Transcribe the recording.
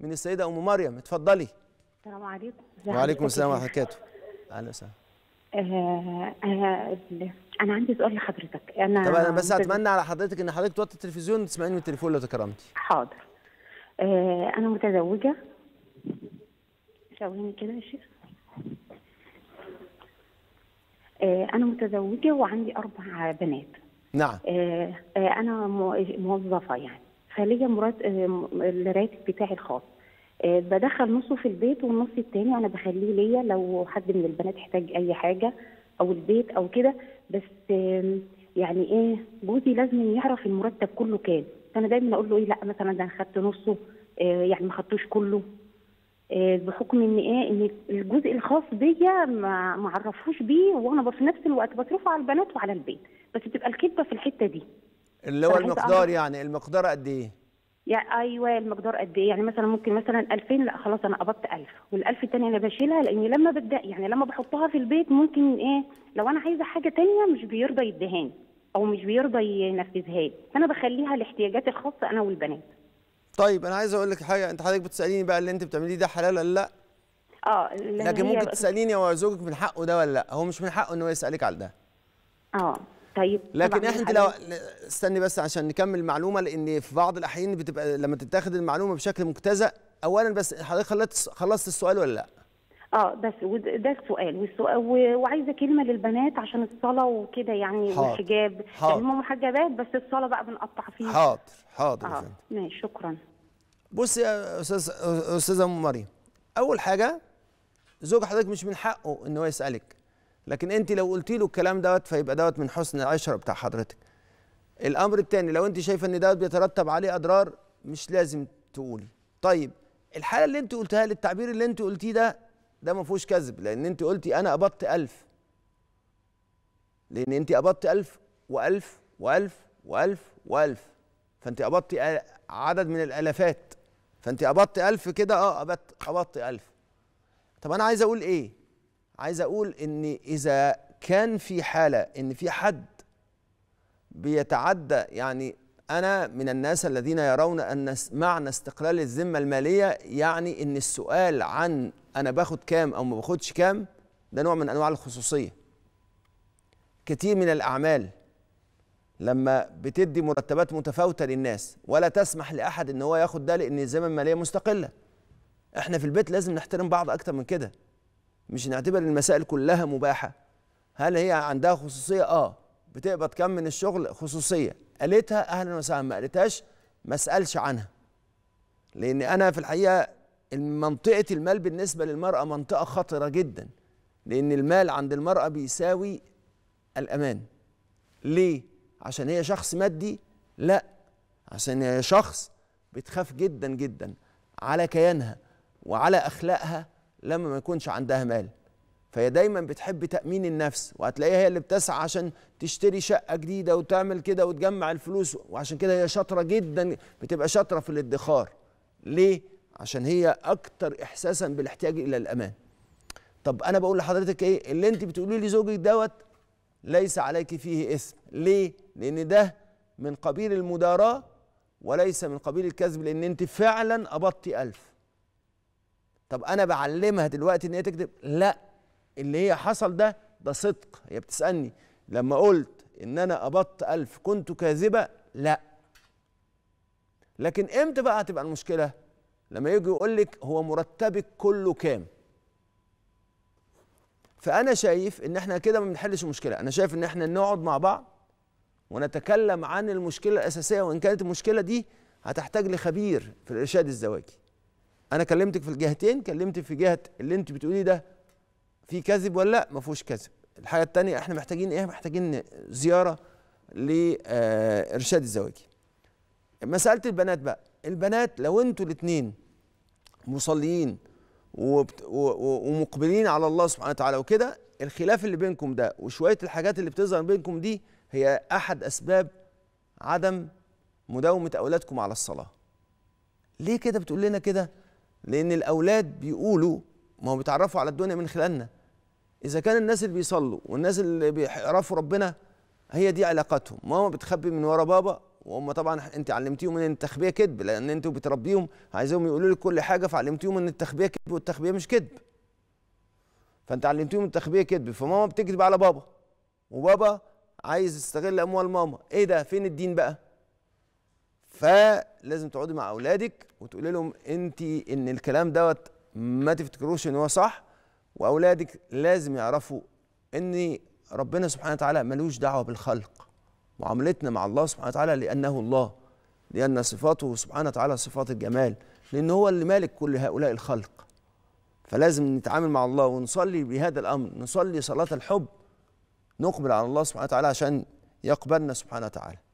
من السيده ام مريم اتفضلي السلام عليكم وعليكم السلام ورحمه الله وبركاته اهلا وسهلا آه آه انا عندي سؤال لحضرتك انا طب انا بس اتمنى على حضرتك ان حضرتك توطي التلفزيون تسمعيني من التليفون لو تكرمتي حاضر آه انا متزوجه شاوريني كده يا شيخ آه، انا متزوجه وعندي اربع بنات نعم آه، آه، انا موظفه يعني فليا مرات آه، الراتب بتاعي الخاص آه، بدخل نصه في البيت والنص التاني انا بخليه ليا لو حد من البنات احتاج اي حاجه او البيت او كده بس يعني ايه جوزي لازم يعرف المرتب كله كام فانا دايما اقول له ايه لا مثلا ده انا خدت نصه آه، يعني ما خدتوش كله بحكم ان ايه ان الجزء الخاص بيا ما اعرفوش بيه وانا في نفس الوقت بصرفه على البنات وعلى البيت بس بتبقى الكذبه في الحته دي اللي هو طيب، المقدار يعني المقدار قد ايه؟ يعني ايوه المقدار قد ايه؟ يعني مثلا ممكن مثلا 2000 لا خلاص انا قبضت 1000 وال1000 الثانيه انا بشيلها لاني لما ببدا يعني لما بحطها في البيت ممكن ايه لو انا عايزه حاجه ثانيه مش بيرضى يدهاني او مش بيرضى ينفذها لي فانا بخليها لاحتياجاتي الخاصه انا والبنات. طيب انا عايزه اقول لك حاجه انت حضرتك بتساليني بقى اللي انت بتعمليه ده حلال ولا لا؟ اه لكن ممكن تساليني هو زوجك من حقه ده ولا لا؟ هو مش من حقه ان هو يسالك على ده. اه طيب لكن احنا لو استني بس عشان نكمل المعلومه لان في بعض الاحيان بتبقى لما تتاخد المعلومه بشكل مجتزأ اولا بس حضرتك خلصت خلصت السؤال ولا لا؟ اه بس ده السؤال والسؤال وعايزه كلمه للبنات عشان الصلاه وكده يعني حاضر. والحجاب هم محجبات بس الصلاه بقى بنقطع فيها حاضر حاضر آه. ماشي شكرا بصي يا استاذ استاذه ام مريم اول حاجه زوج حضرتك مش من حقه ان هو يسالك لكن انت لو قلتي له الكلام دوت فيبقى دوت من حسن العشره بتاع حضرتك الامر الثاني لو انت شايفه ان دوت بيترتب عليه اضرار مش لازم تقولي طيب الحاله اللي انت قلتها للتعبير اللي انت قلتيه ده ده ما فيهوش كذب لان انت قلتي انا قبضت ألف لان انت قبضت ألف وألف وألف وألف وألف فانت قبضتي عدد من الالافات فانت قبضت ألف كده اه قبضت قبضت 1000 طب انا عايز اقول ايه عايز اقول ان اذا كان في حاله ان في حد بيتعدى يعني انا من الناس الذين يرون ان معنى استقلال الذمه الماليه يعني ان السؤال عن انا باخد كام او ما باخدش كام ده نوع من انواع الخصوصيه كتير من الاعمال لما بتدي مرتبات متفاوته للناس ولا تسمح لاحد ان هو ياخد ده لان الذمه الماليه مستقله احنا في البيت لازم نحترم بعض اكتر من كده مش نعتبر المسائل كلها مباحه هل هي عندها خصوصيه اه بتقبض كم من الشغل خصوصيه قالتها اهلا وسهلا ما قالتهاش ما اسالش عنها لان انا في الحقيقه منطقه المال بالنسبه للمراه منطقه خطره جدا لان المال عند المراه بيساوي الامان ليه عشان هي شخص مادي لا عشان هي شخص بتخاف جدا جدا على كيانها وعلى اخلاقها لما ما يكونش عندها مال فهي دايما بتحب تأمين النفس وهتلاقيها هي اللي بتسعى عشان تشتري شقة جديدة وتعمل كده وتجمع الفلوس وعشان كده هي شاطرة جدا بتبقى شاطرة في الادخار ليه؟ عشان هي أكتر إحساسا بالاحتياج إلى الأمان طب أنا بقول لحضرتك إيه؟ اللي أنت بتقولي لي زوجك دوت ليس عليك فيه إثم ليه؟ لأن ده من قبيل المداراة وليس من قبيل الكذب لأن أنت فعلا أبطي ألف طب انا بعلمها دلوقتي ان هي تكذب لا اللي هي حصل ده ده صدق هي بتسالني لما قلت ان انا قبضت ألف كنت كاذبه لا لكن امتى بقى هتبقى المشكله لما يجي يقول لك هو مرتبك كله كام فانا شايف ان احنا كده ما بنحلش المشكله انا شايف ان احنا نقعد مع بعض ونتكلم عن المشكله الاساسيه وان كانت المشكله دي هتحتاج لخبير في الارشاد الزواجي انا كلمتك في الجهتين كلمتك في جهه اللي انت بتقولي ده في كذب ولا لا ما فيهوش كذب الحاجه الثانيه احنا محتاجين ايه محتاجين زياره لارشاد آه، الزواجي مساله البنات بقى البنات لو انتوا الاثنين مصليين ومقبلين على الله سبحانه وتعالى وكده الخلاف اللي بينكم ده وشويه الحاجات اللي بتظهر بينكم دي هي احد اسباب عدم مداومه اولادكم على الصلاه ليه كده بتقول لنا كده لأن الأولاد بيقولوا ما هو بيتعرفوا على الدنيا من خلالنا إذا كان الناس اللي بيصلوا والناس اللي بيعرفوا ربنا هي دي علاقتهم ماما بتخبي من ورا بابا وهم طبعا انت علمتيهم ان التخبيه كذب لان انتوا بتربيهم عايزاهم يقولوا لك كل حاجه فعلمتيهم ان التخبيه كذب والتخبيه مش كذب فانت علمتيهم التخبيه كذب فماما بتكذب على بابا وبابا عايز يستغل اموال ماما ايه ده فين الدين بقى فلازم تقعدي مع اولادك وتقولي لهم انت ان الكلام دوت ما تفتكروش ان هو صح واولادك لازم يعرفوا ان ربنا سبحانه وتعالى ملوش دعوه بالخلق معاملتنا مع الله سبحانه وتعالى لانه الله لان صفاته سبحانه وتعالى صفات الجمال لان هو اللي مالك كل هؤلاء الخلق فلازم نتعامل مع الله ونصلي بهذا الامر نصلي صلاه الحب نقبل على الله سبحانه وتعالى عشان يقبلنا سبحانه وتعالى